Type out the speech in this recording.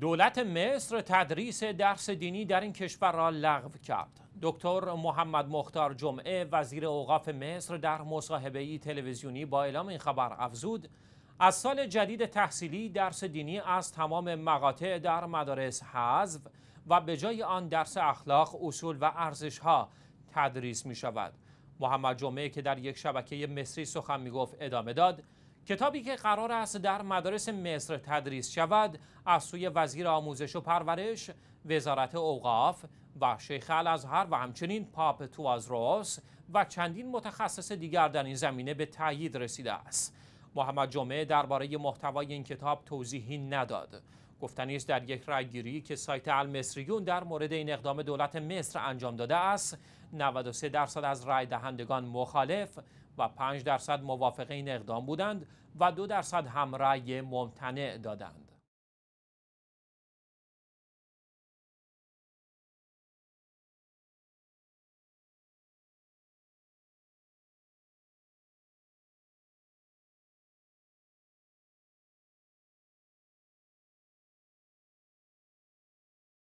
دولت مصر تدریس درس دینی در این کشور را لغو کرد. دکتر محمد مختار جمعه وزیر اوقاف مصر در مصاحبه تلویزیونی با اعلام این خبر افزود از سال جدید تحصیلی درس دینی از تمام مقاطع در مدارس حذف و به جای آن درس اخلاق، اصول و ارزش ها تدریس می شود. محمد جمعه که در یک شبکه مصری سخن می گفت ادامه داد کتابی که قرار است در مدارس مصر تدریس شود از سوی وزیر آموزش و پرورش وزارت اوقاف و شیخ الازهر و همچنین پاپ توازروس و چندین متخصص دیگر در این زمینه به تایید رسیده است محمد جمعه درباره محتوای این کتاب توضیحی نداد گفتنی در یک رأیگیری که سایت المصریون در مورد این اقدام دولت مصر انجام داده است 93 درصد از رای دهندگان مخالف و 5 درصد موافق این اقدام بودند و 2 درصد هم رأی ممتنع دادند